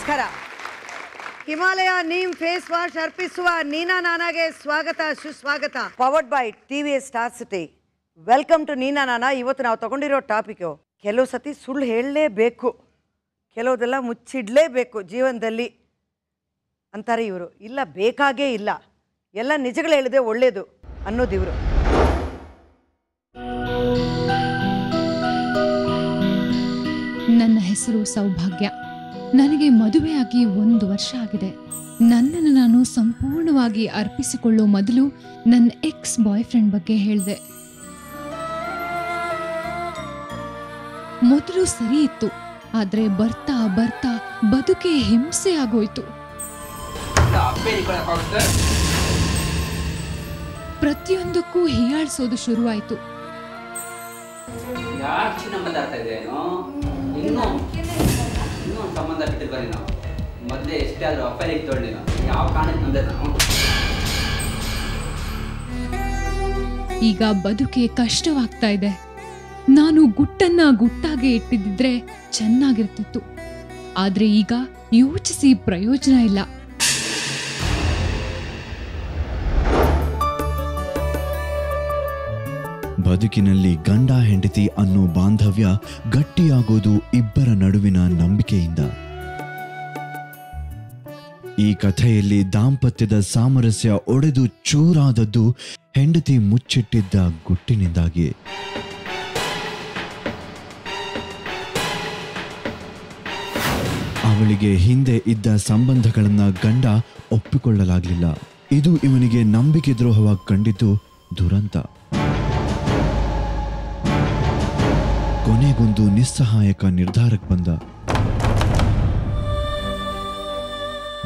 ನಮಸ್ಕಾರ Himalaya neem face wash ಅರ್ಪಿಸುವ ನೀನಾ ನಾನಾಗೆ ಸ್ವಾಗತ ಸುಸ್ವಾಗತ powered by TV star city welcome to ನೀನಾ ನಾನಾ ಇವತ್ತು ನಾವು ತಗೊಂಡಿರೋ ಟಾಪಿಕ್ ಕೆಲವು ಸತಿ ಸುಳ್ಳು ಹೇಳಲೇಬೇಕು ಕೆಲವದೆಲ್ಲ ಮುಚ್ಚಿಡಲೇಬೇಕು ಜೀವನದಲ್ಲಿ ಅಂತಾರೆ ಇವರು ಇಲ್ಲ ಬೇಕಾಗೇ ಇಲ್ಲ ಎಲ್ಲ ನಿಜಗಳು ಹೇಳಿದೆ ಒಳ್ಳೆಯದು ಅನ್ನೋದು ಇವರು ನನ್ನ ಹೆಸರು ಸೌಭಾಗ್ಯ ನನಗೆ ಮದುವೆಯಾಗಿ ಒಂದು ವರ್ಷ ಆಗಿದೆ ನನ್ನನ್ನು ನಾನು ಸಂಪೂರ್ಣವಾಗಿ ಅರ್ಪಿಸಿಕೊಳ್ಳೋ ಮೊದಲು ನನ್ನ ಎಕ್ಸ್ ಬಾಯ್ ಫ್ರೆಂಡ್ ಬಗ್ಗೆ ಹೇಳಿದೆ ಮೊದಲು ಸರಿ ಇತ್ತು ಆದರೆ ಬರ್ತಾ ಬರ್ತಾ ಬದುಕೆ ಹಿಂಸೆ ಆಗೋಯ್ತು ಪ್ರತಿಯೊಂದಕ್ಕೂ ಹೀಯಾಳಿಸೋದು ಶುರುವಾಯಿತು ಒಂದು ಸಂಬಂಧ ಬಿಟ್ಟಿದ್ವಿ ನಾವು ಮೊದಲೇ ಎಷ್ಟೇ ಆದರೂ ಅಫೈರ್ ಇತ್ತು ಹೇಳಿ ನಾವು ಯಾವ ಕಾರಣಕ್ಕೆ ಅಂದರೆ ನಾವು ಈಗ ಬದುಕಿ ಕಷ್ಟವಾಗ್ತಾ ಇದೆ ನಾನು ಗುಟ್ಟನ್ನ ಗುಟ್ಟಾಗೆ ಇಟ್ಟಿದ್ದಿದ್ರೆ ಚೆನ್ನಾಗಿರ್ತಿತ್ತು ಆದ್ರೆ ಈಗ ಯೋಚಿಸಿ ಪ್ರಯೋಜನ ಇಲ್ಲ ಬದುಕಿನಲ್ಲಿ ಗಂಡ ಹೆಂಡತಿ ಅನ್ನೋ ಬಾಂಧವ್ಯ ಗಟ್ಟಿಯಾಗೋದು ಇಬ್ಬರ ನಡುವಿನ ನಂಬಿಕೆಯಿಂದ ಈ ಕಥೆಯಲ್ಲಿ ದಾಂಪತ್ಯದ ಸಾಮರಸ್ಯ ಒಡೆದು ಚೂರಾದದ್ದು ಹೆಂಡತಿ ಮುಚ್ಚಿಟ್ಟಿದ್ದ ಗುಟ್ಟಿನಿಂದಾಗಿ ಅವಳಿಗೆ ಹಿಂದೆ ಇದ್ದ ಸಂಬಂಧಗಳನ್ನ ಗಂಡ ಒಪ್ಪಿಕೊಳ್ಳಲಾಗಲಿಲ್ಲ ಇದು ಇವನಿಗೆ ನಂಬಿಕೆ ದ್ರೋಹವಾಗಿ ಕಂಡಿದ್ದು ದುರಂತ ಕೊನೆಗೊಂದು ನಿಸ್ಸಹಾಯಕ ನಿರ್ಧಾರಕ್ಕೆ ಬಂದ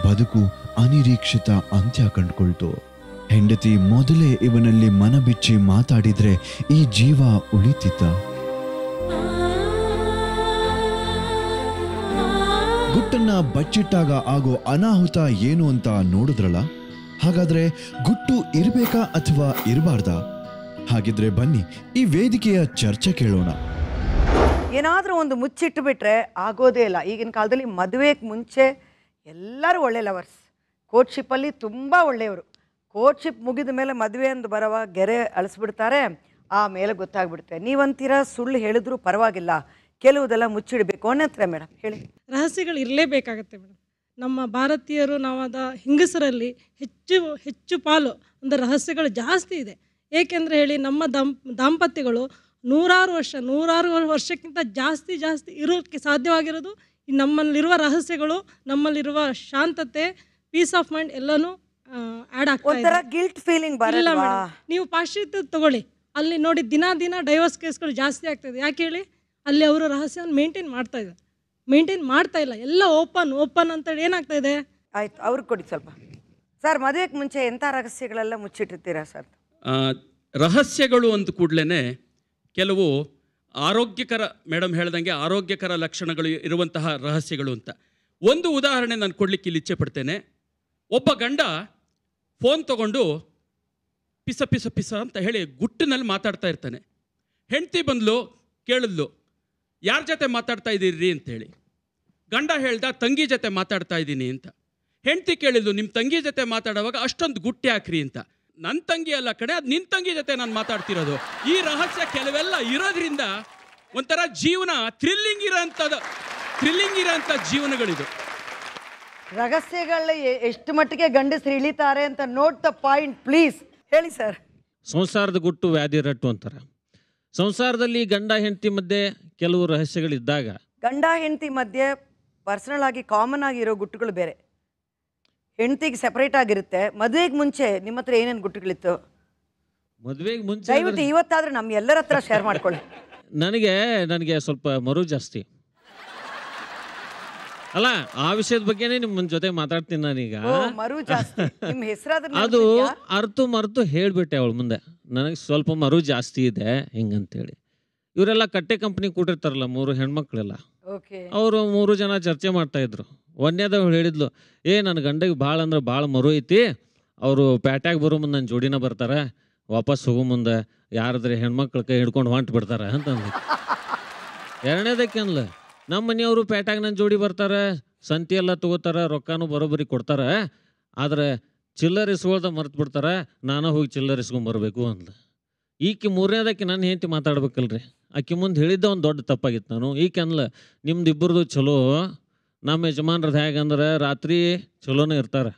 ಬದುಕು ಅನಿರೀಕ್ಷಿತ ಅಂತ್ಯ ಕಂಡುಕೊಳ್ತು ಹೆಂಡತಿ ಮೊದಲೇ ಇವನಲ್ಲಿ ಮನ ಬಿಚ್ಚಿ ಮಾತಾಡಿದ್ರೆ ಈ ಜೀವ ಉಳಿತಿದ್ದ ಗುಟ್ಟನ್ನ ಬಚ್ಚಿಟ್ಟಾಗ ಆಗೋ ಅನಾಹುತ ಏನು ಅಂತ ನೋಡಿದ್ರಲ್ಲ ಹಾಗಾದ್ರೆ ಗುಟ್ಟು ಇರ್ಬೇಕಾ ಅಥವಾ ಇರಬಾರ್ದಾ ಹಾಗಿದ್ರೆ ಬನ್ನಿ ಈ ವೇದಿಕೆಯ ಚರ್ಚೆ ಕೇಳೋಣ ಏನಾದರೂ ಒಂದು ಮುಚ್ಚಿಟ್ಟು ಬಿಟ್ಟರೆ ಆಗೋದೇ ಇಲ್ಲ ಈಗಿನ ಕಾಲದಲ್ಲಿ ಮದುವೆಗೆ ಮುಂಚೆ ಎಲ್ಲರೂ ಒಳ್ಳೆ ಲವರ್ಸ್ ಕೋರ್ಟ್ಶಿಪ್ಪಲ್ಲಿ ತುಂಬ ಒಳ್ಳೆಯವರು ಕೋರ್ಟ್ಶಿಪ್ ಮುಗಿದ ಮೇಲೆ ಮದುವೆ ಅಂದು ಬರವ ಗೆರೆ ಅಳಿಸ್ಬಿಡ್ತಾರೆ ಆಮೇಲೆ ಗೊತ್ತಾಗ್ಬಿಡುತ್ತೆ ನೀವಂತೀರ ಸುಳ್ಳು ಹೇಳಿದ್ರು ಪರವಾಗಿಲ್ಲ ಕೆಲವುದೆಲ್ಲ ಮುಚ್ಚಿಡಬೇಕು ಅನ್ನತ್ರ ಮೇಡಮ್ ಹೇಳಿ ರಹಸ್ಯಗಳು ಇರಲೇಬೇಕಾಗತ್ತೆ ಮೇಡಮ್ ನಮ್ಮ ಭಾರತೀಯರು ನಾವಾದ ಹಿಂಗಸರಲ್ಲಿ ಹೆಚ್ಚು ಹೆಚ್ಚು ಪಾಲು ಅಂದರೆ ರಹಸ್ಯಗಳು ಜಾಸ್ತಿ ಇದೆ ಏಕೆಂದರೆ ಹೇಳಿ ನಮ್ಮ ದಂಪ್ ದಾಂಪತ್ಯಗಳು ನೂರಾರು ವರ್ಷ ನೂರಾರು ವರ್ಷಕ್ಕಿಂತ ಜಾಸ್ತಿ ಜಾಸ್ತಿ ಇರೋಕ್ಕೆ ಸಾಧ್ಯವಾಗಿರೋದು ನಮ್ಮಲ್ಲಿರುವ ರಹಸ್ಯಗಳು ನಮ್ಮಲ್ಲಿರುವ ಶಾಂತತೆ ಪೀಸ್ ಆಫ್ ಮೈಂಡ್ ಎಲ್ಲನೂ ಆ್ಯಡ್ ಗಿಲ್ಟ್ ಫೀಲಿಂಗ್ ಬರಲ್ಲ ನೀವು ಪಾಶ್ಚಾತ್ಯ ತಗೊಳ್ಳಿ ಅಲ್ಲಿ ನೋಡಿ ದಿನ ದಿನ ಡೈವರ್ಸ್ ಕೇಸ್ಗಳು ಜಾಸ್ತಿ ಆಗ್ತದೆ ಯಾಕೆ ಹೇಳಿ ಅಲ್ಲಿ ಅವರು ರಹಸ್ಯವನ್ನು ಮೇಂಟೈನ್ ಮಾಡ್ತಾ ಇದೆ ಮೇಂಟೈನ್ ಮಾಡ್ತಾ ಇಲ್ಲ ಎಲ್ಲ ಓಪನ್ ಓಪನ್ ಅಂತೇಳಿ ಏನಾಗ್ತಾ ಇದೆ ಆಯ್ತು ಅವ್ರಿಗೆ ಕೊಡಿ ಸ್ವಲ್ಪ ಸರ್ ಮದುವೆಗೆ ಮುಂಚೆ ಎಂಥ ರಹಸ್ಯಗಳೆಲ್ಲ ಮುಚ್ಚಿಟ್ಟಿರ್ತೀರಾ ಸರ್ ರಹಸ್ಯಗಳು ಅಂತ ಕೂಡಲೇ ಕೆಲವು ಆರೋಗ್ಯಕರ ಮೇಡಮ್ ಹೇಳ್ದಂಗೆ ಆರೋಗ್ಯಕರ ಲಕ್ಷಣಗಳು ಇರುವಂತಹ ರಹಸ್ಯಗಳು ಅಂತ ಒಂದು ಉದಾಹರಣೆ ನಾನು ಕೊಡಲಿಕ್ಕೆ ಇಲ್ಲಿ ಇಚ್ಛೆ ಪಡ್ತೇನೆ ಒಬ್ಬ ಗಂಡ ಫೋನ್ ತಗೊಂಡು ಪಿಸ ಪಿಸ ಪಿಸ ಅಂತ ಹೇಳಿ ಗುಟ್ಟಿನಲ್ಲಿ ಮಾತಾಡ್ತಾ ಇರ್ತಾನೆ ಹೆಂಡ್ತಿ ಬಂದ್ಲು ಕೇಳಿದ್ಲು ಯಾರ ಜೊತೆ ಮಾತಾಡ್ತಾ ಇದ್ದೀರಿ ಅಂತೇಳಿ ಗಂಡ ಹೇಳ್ದ ತಂಗಿ ಜೊತೆ ಮಾತಾಡ್ತಾ ಇದ್ದೀನಿ ಅಂತ ಹೆಂಡ್ತಿ ಕೇಳಿದ್ಲು ನಿಮ್ಮ ತಂಗಿ ಜೊತೆ ಮಾತಾಡುವಾಗ ಅಷ್ಟೊಂದು ಗುಟ್ಟಿ ಹಾಕ್ರಿ ಅಂತ ನನ್ನ ತಂಗಿ ಅಲ್ಲ ಕಡೆ ಅದು ನಿನ್ನ ತಂಗಿ ಜೊತೆ ನಾನು ಮಾತಾಡ್ತಿರೋದು ಈ ರಹಸ್ಯ ಕೆಲವೆಲ್ಲ ಇರೋದ್ರಿಂದ ಒಂಥರ ಜೀವನ ಥ್ರಿಲ್ಲಿಂಗ್ ಇರೋಂಥದ್ದು ಥ್ರಿಲ್ಲಿಂಗ್ ಇರೋಂಥ ಜೀವನಗಳಿದು ರಹಸ್ಯಗಳ ಎಷ್ಟು ಮಟ್ಟಿಗೆ ಗಂಡಸರು ಇಳಿತಾರೆ ಅಂತ ನೋಟ್ ದ ಪಾಯಿಂಟ್ ಪ್ಲೀಸ್ ಹೇಳಿ ಸರ್ ಸಂಸಾರದ ಗುಟ್ಟು ವ್ಯಾಧಿ ರಟ್ಟು ಅಂತಾರೆ ಸಂಸಾರದಲ್ಲಿ ಗಂಡ ಹೆಂಡತಿ ಮಧ್ಯೆ ಕೆಲವು ರಹಸ್ಯಗಳಿದ್ದಾಗ ಗಂಡ ಹೆಂಡತಿ ಮಧ್ಯೆ ಪರ್ಸನಲ್ ಆಗಿ ಕಾಮನ್ ಆಗಿರೋ ಗುಟ್ಟುಗಳು ಬೇರೆ ಹೆಂಡತಿಗೆ ಸೆಪರೇಟ್ ಆಗಿರುತ್ತೆ ಮದುವೆಗೆ ಮುಂಚೆ ನಿಮ್ಮ ಹತ್ರ ಏನೇನು ಗುಟ್ಟುಗಳಿತ್ತು ಮದುವೆಗೆ ಮುಂಚೆ ದಯವಿಟ್ಟು ಇವತ್ತಾದ್ರೂ ನಮ್ಮ ಎಲ್ಲರ ಹತ್ರ ಶೇರ್ ಮಾಡ್ಕೊಳ್ಳಿ ನನಗೆ ನನಗೆ ಸ್ವಲ್ಪ ಮರು ಜಾಸ್ತಿ ಅಲ್ಲ ಆ ವಿಷಯದ ಬಗ್ಗೆನೇ ನಿಮ್ಮ ಜೊತೆ ಮಾತಾಡ್ತೀನಿ ನಾನೀಗ ಮರು ಜಾಸ್ತಿ ನಿಮ್ಮ ಅದು ಅರ್ತು ಮರ್ತು ಹೇಳ್ಬಿಟ್ಟೆ ಅವಳ ಮುಂದೆ ನನಗೆ ಸ್ವಲ್ಪ ಮರು ಜಾಸ್ತಿ ಇದೆ ಹಿಂಗಂತೇಳಿ ಇವರೆಲ್ಲ ಕಟ್ಟೆ ಕಂಪ್ನಿ ಕೂಟಿರ್ತಾರಲ್ಲ ಮೂರು ಹೆಣ್ಮಕ್ಳೆಲ್ಲ ಅವರು ಮೂರು ಜನ ಚರ್ಚೆ ಮಾಡ್ತಾ ಇದ್ರು ಒಂದೇದ ಹೇಳಿದ್ಲು ಏ ನನ್ನ ಗಂಡಗೆ ಭಾಳ ಅಂದ್ರೆ ಭಾಳ ಮರು ಐತಿ ಅವರು ಪ್ಯಾಟ್ಯಾಗ ಬರೋ ಮುಂದೆ ನನ್ನ ಜೋಡಿನ ಬರ್ತಾರೆ ವಾಪಸ್ ಹೋಗೋ ಮುಂದೆ ಯಾರಾದ್ರೆ ಹೆಣ್ಮಕ್ಳು ಕೈ ಹಿಡ್ಕೊಂಡು ಹೊಂಟು ಬಿಡ್ತಾರೆ ಅಂತ ಎರಡನೇದಕ್ಕೆ ಅನ್ಲ ನಮ್ಮ ಮನೆಯವರು ಪ್ಯಾಟ್ಯಾಗ ನನ್ನ ಜೋಡಿ ಬರ್ತಾರೆ ಸಂತಿಯೆಲ್ಲ ತಗೋತಾರೆ ತೊಗೋತಾರೆ ರೊಕ್ಕನೂ ಬರೋಬ್ಬರಿ ಕೊಡ್ತಾರೆ ಆದರೆ ಚಿಲ್ಲರ್ ಇಸ್ಕೊಳ್ದ ಮರ್ತು ಬಿಡ್ತಾರೆ ನಾನು ಹೋಗಿ ಚಿಲ್ಲರ್ ಇಸ್ಕೊಂಬರ್ಬೇಕು ಅಂದ್ಲು ಈಕೆ ಮೂರನೇದಕ್ಕೆ ನನ್ನ ಹೆಂಡತಿ ಮಾತಾಡ್ಬೇಕಲ್ರಿ ಆಕೆ ಮುಂದೆ ಹೇಳಿದ್ದ ಒಂದು ದೊಡ್ಡ ತಪ್ಪಾಗಿತ್ತು ನಾನು ಈಕೆ ಅನ್ಲ ನಿಮ್ದು ಇಬ್ಬರದು ಚಲೋ ನಮ್ಮ ಯಜಮಾನ್ರದ್ದು ಹೇಗಂದ್ರೆ ರಾತ್ರಿ ಚಲೋನೇ ಇರ್ತಾರೆ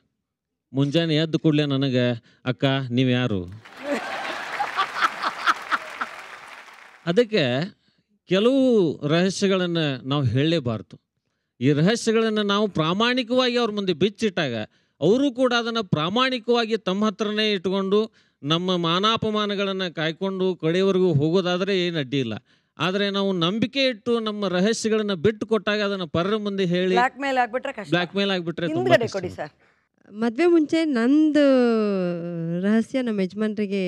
ಮುಂಜಾನೆ ಎದ್ದು ಕೂಡಲೇ ನನಗೆ ಅಕ್ಕ ನೀವು ಯಾರು ಅದಕ್ಕೆ ಕೆಲವು ರಹಸ್ಯಗಳನ್ನು ನಾವು ಹೇಳಲೇಬಾರ್ದು ಈ ರಹಸ್ಯಗಳನ್ನು ನಾವು ಪ್ರಾಮಾಣಿಕವಾಗಿ ಅವ್ರ ಮುಂದೆ ಬಿಚ್ಚಿಟ್ಟಾಗ ಅವರು ಕೂಡ ಅದನ್ನು ಪ್ರಾಮಾಣಿಕವಾಗಿ ತಮ್ಮ ಹತ್ರನೇ ಇಟ್ಕೊಂಡು ನಮ್ಮ ಮಾನಾಪಮಾನಗಳನ್ನು ಕಾಯ್ಕೊಂಡು ಕಡೆಯವರೆಗೂ ಹೋಗೋದಾದರೆ ಏನು ಅಡ್ಡಿ ಇಲ್ಲ ಆದರೆ ನಾವು ನಂಬಿಕೆ ಇಟ್ಟು ನಮ್ಮ ರಹಸ್ಯಗಳನ್ನ ಬಿಟ್ಟು ಕೊಟ್ಟಾಗ ಅದನ್ನ ಪರರ ಮುಂದೆ ಹೇಳಿ ಬ್ಲಾಕ್ ಮೇಲ್ ಆಗ್ಬಿಟ್ರೆ ಕಷ್ಟ ಬ್ಲಾಕ್ ಮೇಲ್ ಆಗ್ಬಿಟ್ರೆ ತುಂಬಾ ಕೊಡಿ ಸರ್ ಮುಂಚೆ ನಂದು ರಹಸ್ಯ ನಮ್ಮ ಯಜಮಾನ್ರಿಗೆ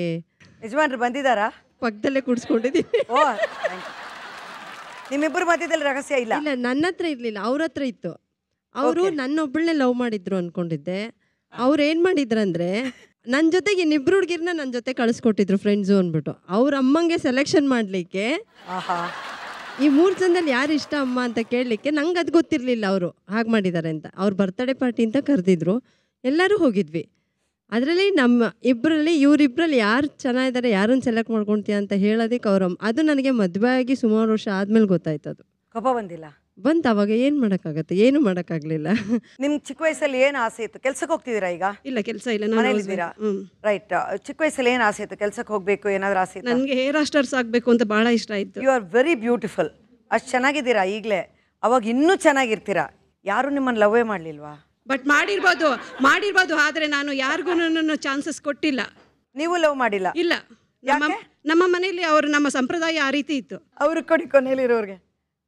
ಯಜಮಾನ್ರು ಬಂದಿದಾರಾ ಪಕ್ಕದಲ್ಲೇ ಕುಡಿಸ್ಕೊಂಡಿದ್ದೀನಿ ಓ thank ಮಧ್ಯದಲ್ಲಿ ರಹಸ್ಯ ಇಲ್ಲ ಇಲ್ಲ ನನ್ನ ಹತ್ರ ಇರ್ಲಿಲ್ಲ ಅವ್ರ ಹತ್ರ ಇತ್ತು ಅವರು ನನ್ನ ನನ್ನೊಬ್ಬಳನ್ನೇ ಲವ್ ಮಾಡಿದ್ರು ಅನ್ಕೊಂಡಿದ್ದೆ ಅವ್ರು ಏನ್ ಮಾಡಿದ್ರಂದ್ರೆ ನನ್ನ ಜೊತೆಗೆ ಇನ್ನಿಬ್ರು ಹುಡುಗಿರ್ನ ನನ್ನ ಜೊತೆ ಕಳಿಸ್ಕೊಟ್ಟಿದ್ರು ಫ್ರೆಂಡ್ಸು ಅಂದ್ಬಿಟ್ಟು ಅವ್ರ ಅಮ್ಮಂಗೆ ಸೆಲೆಕ್ಷನ್ ಮಾಡಲಿಕ್ಕೆ ಈ ಮೂರು ಜನದಲ್ಲಿ ಯಾರು ಇಷ್ಟ ಅಮ್ಮ ಅಂತ ಕೇಳಲಿಕ್ಕೆ ನಂಗೆ ಅದು ಗೊತ್ತಿರಲಿಲ್ಲ ಅವರು ಹಾಗೆ ಮಾಡಿದ್ದಾರೆ ಅಂತ ಅವ್ರ ಬರ್ತ್ಡೇ ಪಾರ್ಟಿ ಅಂತ ಕರೆದಿದ್ರು ಎಲ್ಲರೂ ಹೋಗಿದ್ವಿ ಅದರಲ್ಲಿ ನಮ್ಮ ಇಬ್ಬರಲ್ಲಿ ಇವರಿಬ್ಬರಲ್ಲಿ ಯಾರು ಚೆನ್ನಾಗಿದ್ದಾರೆ ಯಾರನ್ನು ಸೆಲೆಕ್ಟ್ ಮಾಡ್ಕೊಳ್ತೀಯ ಅಂತ ಹೇಳೋದಕ್ಕೆ ಅವ್ರಮ್ಮ ಅದು ನನಗೆ ಮದುವೆ ಆಗಿ ಸುಮಾರು ವರ್ಷ ಆದಮೇಲೆ ಗೊತ್ತಾಯ್ತು ಅದು ಬಂದಿಲ್ಲ ಬಂತ ಅವಾಗ ಏನ್ ಮಾಡೋಕ್ಕಾಗತ್ತೆ ಏನು ಮಾಡಕ್ಕಾಗ್ಲಿಲ್ಲ ನಿಮ್ ಚಿಕ್ಕ ವಯಸ್ಸಲ್ಲಿ ಏನು ಆಸೆ ಇತ್ತು ಕೆಲ್ಸಕ್ಕೆ ಹೋಗ್ತಿದ್ದೀರಾ ಈಗ ಇಲ್ಲ ಕೆಲಸ ಇಲ್ಲ ನಾನು ರೈಟ್ ಚಿಕ್ಕ ವಯಸ್ಸಲ್ಲಿ ಏನ್ ಆಸೆ ಇತ್ತು ಕೆಲ್ಸಕ್ಕೆ ಹೋಗ್ಬೇಕು ಏನಾದ್ರೂ ಆಸೆ ನನ್ಗೆ ಹೇರ್ ಆಸ್ಟರ್ಸ್ ಆಗ್ಬೇಕು ಅಂತ ಬಹಳ ಇಷ್ಟ ಆಯ್ತು ಯು ಆರ್ ವೆರಿ ಬ್ಯೂಟಿಫುಲ್ ಅಷ್ಟು ಚೆನ್ನಾಗಿದ್ದೀರಾ ಈಗಲೇ ಅವಾಗ ಇನ್ನೂ ಚೆನ್ನಾಗಿರ್ತೀರಾ ಯಾರು ನಿಮ್ಮನ್ನು ಲವ್ವೇ ಮಾಡ್ಲಿಲ್ವಾ ಬಟ್ ಮಾಡಿರ್ಬೋದು ಮಾಡಿರ್ಬೋದು ಆದ್ರೆ ನಾನು ಯಾರಿಗೂ ಚಾನ್ಸಸ್ ಕೊಟ್ಟಿಲ್ಲ ನೀವು ಲವ್ ಮಾಡಿಲ್ಲ ಇಲ್ಲ ನಮ್ಮ ನಮ್ಮ ಮನೆಯಲ್ಲಿ ಅವರು ನಮ್ಮ ಸಂಪ್ರದಾಯ ಆ ರೀತಿ ಇತ್ತು ಅವ್ರಿಗೆ ಕೊಡಿ ಕೊನೆಯಲ್ಲಿರೋರಿಗೆ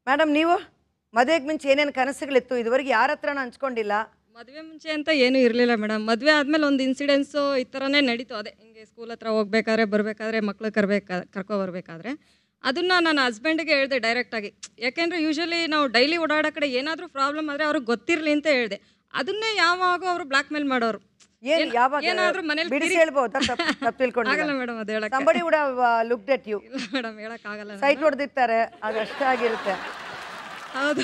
ಮೇಡಮ್ ನೀವು ಮದುವೆಗೆ ಮುಂಚೆ ಏನೇನು ಕನಸುಗಳಿತ್ತು ಇದುವರೆಗೆ ಯಾರ ಹತ್ರ ಹಂಚ್ಕೊಂಡಿಲ್ಲ ಮದುವೆ ಮುಂಚೆ ಅಂತ ಏನೂ ಇರಲಿಲ್ಲ ಮೇಡಮ್ ಮದುವೆ ಆದಮೇಲೆ ಒಂದು ಇನ್ಸಿಡೆನ್ಸು ಈ ಥರನೇ ನಡೀತು ಅದೇ ಹಿಂಗೆ ಸ್ಕೂಲ್ ಹತ್ರ ಹೋಗ್ಬೇಕಾದ್ರೆ ಬರಬೇಕಾದ್ರೆ ಮಕ್ಳು ಕರ್ಬೇಕು ಕರ್ಕೊ ಬರಬೇಕಾದ್ರೆ ಅದನ್ನು ನಾನು ಹಸ್ಬೆಂಡಿಗೆ ಹೇಳಿದೆ ಡೈರೆಕ್ಟಾಗಿ ಯಾಕೆಂದ್ರೆ ಯೂಶಲಿ ನಾವು ಡೈಲಿ ಓಡಾಡೋ ಕಡೆ ಏನಾದರೂ ಪ್ರಾಬ್ಲಮ್ ಆದರೆ ಅವ್ರಿಗೆ ಗೊತ್ತಿರಲಿ ಅಂತ ಹೇಳಿದೆ ಅದನ್ನೇ ಯಾವಾಗ ಅವರು ಬ್ಲ್ಯಾಕ್ ಮೇಲ್ ಮಾಡೋರು ಏನು ಯಾವಾಗ ಏನಾದರೂ ಮನೇಲಿ ಬಿಡಿಸಿ ಸೈಟ್ ಹೊಡೆದಿರ್ತಾರೆ ಅದು ಅಷ್ಟಾಗಿರುತ್ತೆ ಹೌದು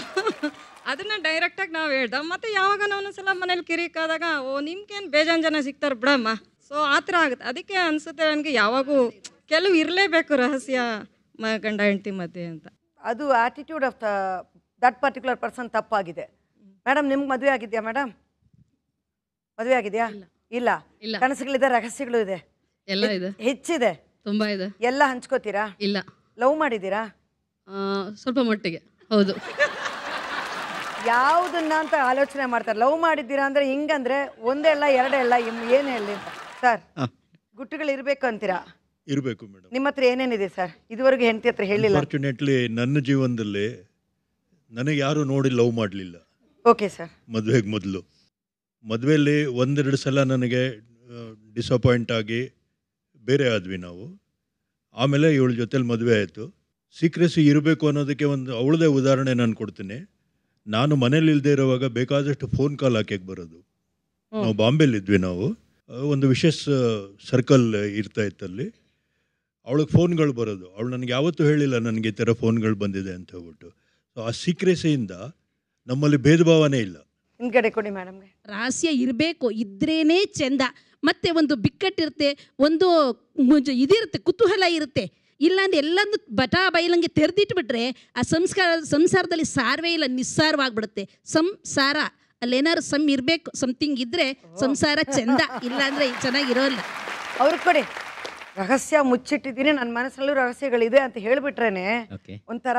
ಅದನ್ನ ಡೈರೆಕ್ಟಾಗಿ ನಾವು ಹೇಳ್ದೆ ಮತ್ತೆ ಯಾವಾಗ ಒಂದೊಂದು ಸಲ ಮನೇಲಿ ಕಿರಿಕಾದಾಗ ಓ ನಿಮ್ಗೇನು ಬೇಜಾನ್ ಜನ ಸಿಗ್ತಾರೆ ಬಿಡಮ್ಮ ಸೊ ಆ ಥರ ಆಗುತ್ತೆ ಅದಕ್ಕೆ ಅನಿಸುತ್ತೆ ನನಗೆ ಯಾವಾಗೂ ಕೆಲವು ಇರಲೇಬೇಕು ರಹಸ್ಯ ಮ ಗಂಡ ಹೆಂಡತಿ ಮಧ್ಯೆ ಅಂತ ಅದು attitude of that particular person ತಪ್ಪಾಗಿದೆ ಮೇಡಮ್ ನಿಮ್ಗೆ ಮದುವೆ ಆಗಿದೆಯಾ ಮೇಡಮ್ ಮದುವೆ ಆಗಿದೆಯಾ ಇಲ್ಲ ಕನಸುಗಳಿದೆ ರಹಸ್ಯಗಳು ಇದೆ ಎಲ್ಲ ಇದೆ ಹೆಚ್ಚಿದೆ ತುಂಬಾ ಇದೆ ಎಲ್ಲ ಹಂಚ್ಕೋತೀರಾ ಇಲ್ಲ ಲವ್ ಮಾಡಿದ್ದೀರಾ ಸ್ವಲ್ಪ ಮಟ್ಟಿಗೆ ಹೌದು ಯಾವುದನ್ನ ಅಂತ ಆಲೋಚನೆ ಮಾಡ್ತಾರೆ ಲವ್ ಮಾಡಿದ್ದೀರಾ ಅಂದ್ರೆ ಹಿಂಗಂದ್ರೆ ಒಂದೇ ಅಲ್ಲ ಎರಡೇ ಅಲ್ಲ ಏನು ಹೇಳಿ ಅಂತ ಸರ್ ಗುಟ್ಟುಗಳು ಇರಬೇಕು ಅಂತೀರಾ ಇರಬೇಕು ಮೇಡಮ್ ನಿಮ್ಮ ಹತ್ರ ಏನೇನಿದೆ ಸರ್ ಇದುವರೆಗೆ ಹೆಂಡತಿ ಹತ್ರ ಹೇಳಿಲ್ಲ ಫಾರ್ಚುನೇಟ್ಲಿ ನನ್ನ ಜೀವನದಲ್ಲಿ ನನಗೆ ಯಾರು ನೋಡಿ ಲವ್ ಮಾಡಲಿಲ್ಲ ಓಕೆ ಸರ್ ಮದುವೆಗೆ ಮೊದಲು ಮದುವೆಯಲ್ಲಿ ಒಂದೆರಡು ಸಲ ನನಗೆ ಡಿಸಪಾಯಿಂಟ್ ಆಗಿ ಬೇರೆ ಆದ್ವಿ ನಾವು ಆಮೇಲೆ ಇವಳ ಜೊತೇಲಿ ಮದುವೆ ಆಯಿತು ಸೀಕ್ರೆಸಿ ಇರಬೇಕು ಅನ್ನೋದಕ್ಕೆ ಒಂದು ಅವಳದೇ ಉದಾಹರಣೆ ನಾನು ಕೊಡ್ತೀನಿ ನಾನು ಮನೇಲಿ ಇಲ್ಲದೆ ಇರುವಾಗ ಬೇಕಾದಷ್ಟು ಫೋನ್ ಕಾಲ್ ಹಾಕ್ಯಕ್ಕೆ ಬರೋದು ನಾವು ಇದ್ವಿ ನಾವು ಒಂದು ವಿಶೇಷ ಸರ್ಕಲ್ ಇರ್ತಾ ಇತ್ತಲ್ಲಿ ಅವಳಿಗೆ ಫೋನ್ಗಳು ಬರೋದು ಅವಳು ನನಗೆ ಯಾವತ್ತೂ ಹೇಳಿಲ್ಲ ನನಗೆ ಈ ಥರ ಫೋನ್ಗಳು ಬಂದಿದೆ ಅಂತ ಹೇಳ್ಬಿಟ್ಟು ಸೊ ಆ ಸೀಕ್ರೆಸಿಯಿಂದ ನಮ್ಮಲ್ಲಿ ಭೇದ ಭಾವನೆ ಇಲ್ಲ ಹಿಂದ್ಗಡೆ ಕೊಡಿ ಮೇಡಮ್ ರಹಸ್ಯ ಇರಬೇಕು ಇದ್ರೇನೇ ಚೆಂದ ಮತ್ತೆ ಒಂದು ಬಿಕ್ಕಟ್ಟಿರುತ್ತೆ ಒಂದು ಇದಿರುತ್ತೆ ಕುತೂಹಲ ಇರುತ್ತೆ ಇಲ್ಲಾಂದ್ರೆ ಎಲ್ಲದನ್ನು ಬಟ ಬಯಲಂಗೆ ತೆರೆದಿಟ್ಬಿಟ್ರೆ ಆ ಸಂಸ್ಕಾರ ಸಂಸಾರದಲ್ಲಿ ಸಾರವೇ ಇಲ್ಲ ನಿಸ್ಸಾರವಾಗ್ಬಿಡುತ್ತೆ ಸಂಸಾರ ಅಲ್ಲೇನಾದ್ರು ಸಮ್ ಇರಬೇಕು ಸಮಥಿಂಗ್ ಇದ್ರೆ ಸಂಸಾರ ಚೆಂದ ಇಲ್ಲಾಂದ್ರೆ ಚೆನ್ನಾಗಿರೋಲ್ಲ ಅವ್ರ ಕೊಡಿ ರಹಸ್ಯ ಮುಚ್ಚಿಟ್ಟಿದ್ದೀನಿ ನನ್ನ ಮನಸ್ಸಲ್ಲೂ ರಹಸ್ಯಗಳಿದೆ ಅಂತ ಹೇಳ್ಬಿಟ್ರೇನೆ ಒಂಥರ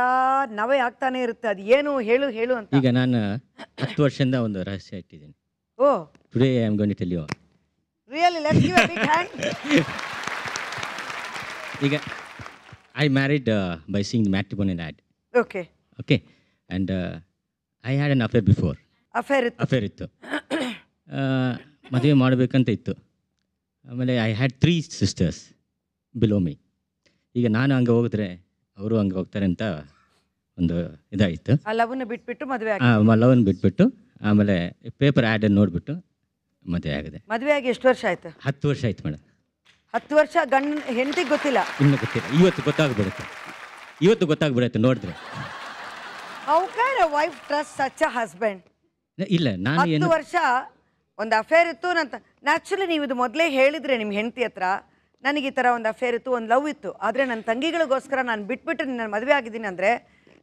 ನವೆ ಆಗ್ತಾನೆ ಇರುತ್ತೆ ಅದು ಏನು ಹೇಳು ಹೇಳು ಅಂತ ಈಗ ನಾನು ಹತ್ತು ವರ್ಷದಿಂದ ಒಂದು ರಹಸ್ಯ ಇಟ್ಟಿದ್ದೀನಿ oh today I am to tell you really let's give a big hand ಈಗ I married uh, by seeing the matrimonial ad. Okay. Okay. And uh, I had an affair before. Affair affair ಇತ್ತು uh, ಮದುವೆ ಮಾಡಬೇಕಂತ ಇತ್ತು ಆಮೇಲೆ I had three sisters below me ಈಗ ನಾನು ಹಂಗೆ ಹೋಗಿದ್ರೆ ಅವರು ಹಂಗೆ ಹೋಗ್ತಾರೆ ಅಂತ ಒಂದು ಇದಾಯಿತು ಲವ್ನ ಬಿಟ್ಬಿಟ್ಟು ಮದುವೆ ಆಗಿ ಲವನ್ ಬಿಟ್ಬಿಟ್ಟು ಆಮೇಲೆ ಪೇಪರ್ ಆ್ಯಡನ್ನು ನೋಡಿಬಿಟ್ಟು ಮದುವೆ ಆಗಿದೆ ಮದುವೆ ಆಗಿ ಎಷ್ಟು ವರ್ಷ ಆಯಿತು ಹತ್ತು ವರ್ಷ ಆಯ್ತು ಮೇಡಮ್ ಹತ್ತು ವರ್ಷ ಗಂಡ ಹೆಂಡತಿ ಗೊತ್ತಿಲ್ಲ ಇನ್ನು ಗೊತ್ತಿಲ್ಲ ಇವತ್ತು ಗೊತ್ತಾಗ್ಬಿಡುತ್ತೆ ಇವತ್ತು ಗೊತ್ತಾಗ್ಬಿಡುತ್ತೆ ನೋಡಿದ್ರೆ how can a wife trust such a husband ಇಲ್ಲ ನಾನು ಹತ್ತು ವರ್ಷ ಒಂದು ಅಫೇರ್ ಇತ್ತು ನಂತ ನ್ಯಾಚುರಲಿ ನೀವು ಇದು ಮೊದಲೇ ಹೇಳಿದ್ರೆ ನಿಮ್ಮ ಹೆಂಡತಿ ಹತ್ರ ನನಗೆ ಈ ತರ ಒಂದು ಅಫೇರ್ ಇತ್ತು ಒಂದು ಲವ್ ಇತ್ತು ಆದ್ರೆ ನನ್ನ ತಂಗಿಗಳಿಗೋಸ್ಕರ ನಾನು ಬಿಟ್ಬಿಟ್ಟು ನಾನು ಮದುವೆ ಆಗಿದ್ದೀನಿ ಅಂದ್ರೆ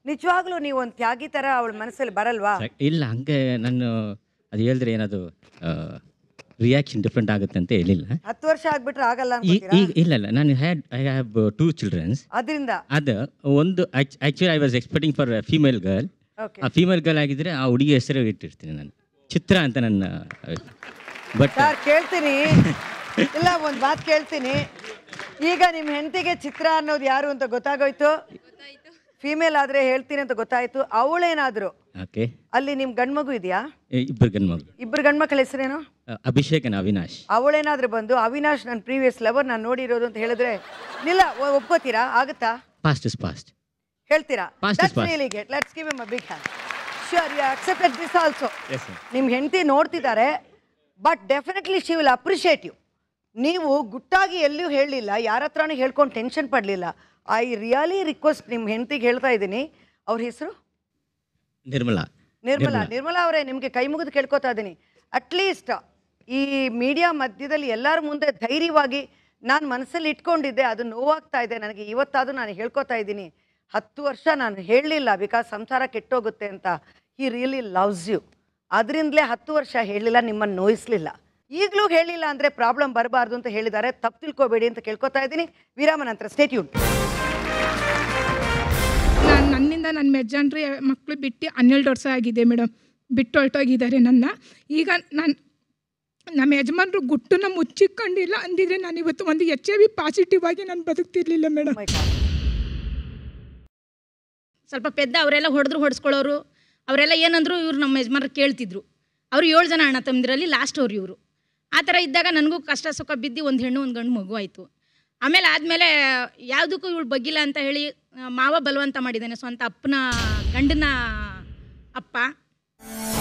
ನಿಜವಾಗ್ಲೂ ನೀವು ಒಂದು ತ್ಯಾಗಿ ತರ ಅವಳ ಮನಸ್ಸಲ್ಲಿ ಬರಲ್ವಾ ಇಲ್ಲ ಹಂಗೆ ನಾನು ಅದು ಹೇಳಿದ್ರೆ ಏನದು ರಿಯಾಕ್ಷನ್ ಡಿಫ್ರೆಂಟ್ ಆಗುತ್ತೆ ಅಂತ ಹೇಳಿಲ್ಲ ಹತ್ತು ವರ್ಷ ಆಗ್ಬಿಟ್ರೆ ಆಗಲ್ಲ ಈಗ ಇಲ್ಲ ಇಲ್ಲ ನಾನು had I have two children's ಅದರಿಂದ ಅದು ಒಂದು actually I was expecting for female girl ಆ ಫೀಮೇಲ್ ಗರ್ಲ್ ಆಗಿದ್ರೆ ಆ ಹುಡುಗಿ ಹೆಸರು ಇಟ್ಟಿರ್ತೀನಿ ನಾನು ಚಿತ್ರ ಅಂತ ನನ್ನ ಬಟ್ ಸರ್ ಕೇಳ್ತೀನಿ ಇಲ್ಲ ಒಂದು ಮಾತು ಕೇಳ್ತೀನಿ ಈಗ ನಿಮ್ಮ ಹೆಂಡತಿಗೆ ಚಿತ್ರ ಅನ್ನೋದು ಯಾರು ಅಂತ ಗೊತ್ತಾಗೋಯ್ತು ಫೀಮೇಲ್ ಆದ್ರೆ ಹೇಳ್ತೀನಿ ಅಂತ ಗೊತ್ತಾಯ್ತು ಅವಳೇನಾದ್ರು ಓಕೆ ಅಲ್ಲಿ ನಿಮ್ ಗಂಡ್ಮಗು ಇದೆಯಾ ಇಬ್ಬರು ಗಂಡ್ಮಗು ಇಬ್ಬರು ಗಂಡ್ಮಕ್ಳ ಹೆಸರೇನು ಅಭಿಷೇಕ್ ಅವಿನಾಶ್ ಅವಳೇನಾದ್ರು ಬಂದು ಅವಿನಾಶ್ ನನ್ನ ಪ್ರೀವಿಯಸ್ ಲವರ್ ನಾನು ನೋಡಿರೋದು ಅಂತ ಹೇಳಿದ್ರೆ ನಿಲ್ಲ ಒಪ್ಕೋತೀರಾ ಆಗುತ್ತಾ ಫಾಸ್ಟ್ ಇಸ್ ಫಾಸ್ಟ್ ಹೇಳ್ತೀರಾ ಲೆಟ್ಸ್ ಅ ಯು ಆಲ್ಸೋ ನಿಮ್ ಹೆಂಡತಿ ನೋಡ್ತಿದ್ದಾರೆ but definitely she will appreciate you ನೀವು ಗುಟ್ಟಾಗಿ ಎಲ್ಲಿಯೂ ಹೇಳಲಿಲ್ಲ ಯಾರ ಹತ್ರನೂ ಹೇಳ್ಕೊಂಡು ಟೆನ್ಷನ್ ಪಡಲಿಲ್ಲ ಐ ರಿಯಲಿ ರಿಕ್ವೆಸ್ಟ್ ನಿಮ್ಮ ಹೆಂಡತಿಗೆ ಹೇಳ್ತಾ ಇದ್ದೀನಿ ಅವ್ರ ಹೆಸರು ನಿರ್ಮಲಾ ನಿರ್ಮಲಾ ನಿರ್ಮಲಾ ಅವರೇ ನಿಮಗೆ ಕೈ ಮುಗಿದು ಕೇಳ್ಕೊತಾ ಇದ್ದೀನಿ ಅಟ್ಲೀಸ್ಟ್ ಈ ಮೀಡಿಯಾ ಮಧ್ಯದಲ್ಲಿ ಎಲ್ಲರ ಮುಂದೆ ಧೈರ್ಯವಾಗಿ ನಾನು ಮನಸ್ಸಲ್ಲಿ ಇಟ್ಕೊಂಡಿದ್ದೆ ಅದು ನೋವಾಗ್ತಾ ಇದೆ ನನಗೆ ಇವತ್ತಾದರೂ ನಾನು ಹೇಳ್ಕೊತಾ ಇದ್ದೀನಿ ಹತ್ತು ವರ್ಷ ನಾನು ಹೇಳಲಿಲ್ಲ ಬಿಕಾಸ್ ಸಂಸಾರ ಕೆಟ್ಟೋಗುತ್ತೆ ಅಂತ ಹಿ ರಿಯಲಿ ಲವ್ಸ್ ಯು ಅದರಿಂದಲೇ ಹತ್ತು ವರ್ಷ ಹೇಳಲಿಲ್ಲ ನಿಮ್ಮನ್ನು ನೋಯಿಸಲಿಲ್ಲ ಈಗಲೂ ಹೇಳಿಲ್ಲ ಅಂದರೆ ಪ್ರಾಬ್ಲಮ್ ಬರಬಾರ್ದು ಅಂತ ಹೇಳಿದ್ದಾರೆ ತಪ್ಪು ತಿಳ್ಕೊಬೇಡಿ ಅಂತ ಕೇಳ್ಕೊತಾ ಇದ್ದೀನಿ ವಿರಾಮ ನಂತರ ಸ್ಟೇಟ್ಯೂನ್ ನಾನು ನನ್ನಿಂದ ನನ್ನ ಮೆಜಾನ್ರಿ ಮಕ್ಕಳು ಬಿಟ್ಟು ಹನ್ನೆರಡು ವರ್ಷ ಆಗಿದೆ ಮೇಡಮ್ ಬಿಟ್ಟು ಹೊರಟೋಗಿದ್ದಾರೆ ನನ್ನ ಈಗ ನಾನು ನಮ್ಮ ಯಜಮಾನರು ಗುಟ್ಟನ್ನು ಮುಚ್ಚಿಕೊಂಡಿಲ್ಲ ಅಂದಿದ್ರೆ ನಾನು ಇವತ್ತು ಒಂದು ಎಚ್ ಐ ವಿ ಪಾಸಿಟಿವ್ ಆಗಿ ನಾನು ಬದುಕ್ತಿರ್ಲಿಲ್ಲ ಮೇಡಮ್ oh ಸ್ವಲ್ಪ ಪೆದ್ದ ಅವರೆಲ್ಲ ಹೊಡೆದ್ರು ಹೊಡೆಸ್ಕೊಳ್ಳೋರು ಅವರೆಲ್ಲ ಏನಂದ್ರು ಇವರು ನಮ್ಮ ಯಜಮಾನ್ರು ಕೇಳ್ತಿದ್ರು ಅವರು ಏಳು ಜನ ಅಣ್ಣ ತಮ್ಮದಿರಲ್ಲಿ ಲಾಸ್ಟ್ ಅವ್ರು ಇವರು ಆ ಥರ ಇದ್ದಾಗ ನನಗೂ ಕಷ್ಟ ಸುಖ ಬಿದ್ದು ಒಂದು ಹೆಣ್ಣು ಒಂದು ಗಂಡು ಮಗು ಆಯಿತು ಆಮೇಲೆ ಆದಮೇಲೆ ಯಾವುದಕ್ಕೂ ಇವಳು ಬಗ್ಗಿಲ್ಲ ಅಂತ ಹೇಳಿ ಮಾವ ಬಲವಂತ ಮಾಡಿದ್ದಾನೆ ಸ್ವಂತ ಅಪ್ಪನ ಗಂಡನ ಅಪ್ಪ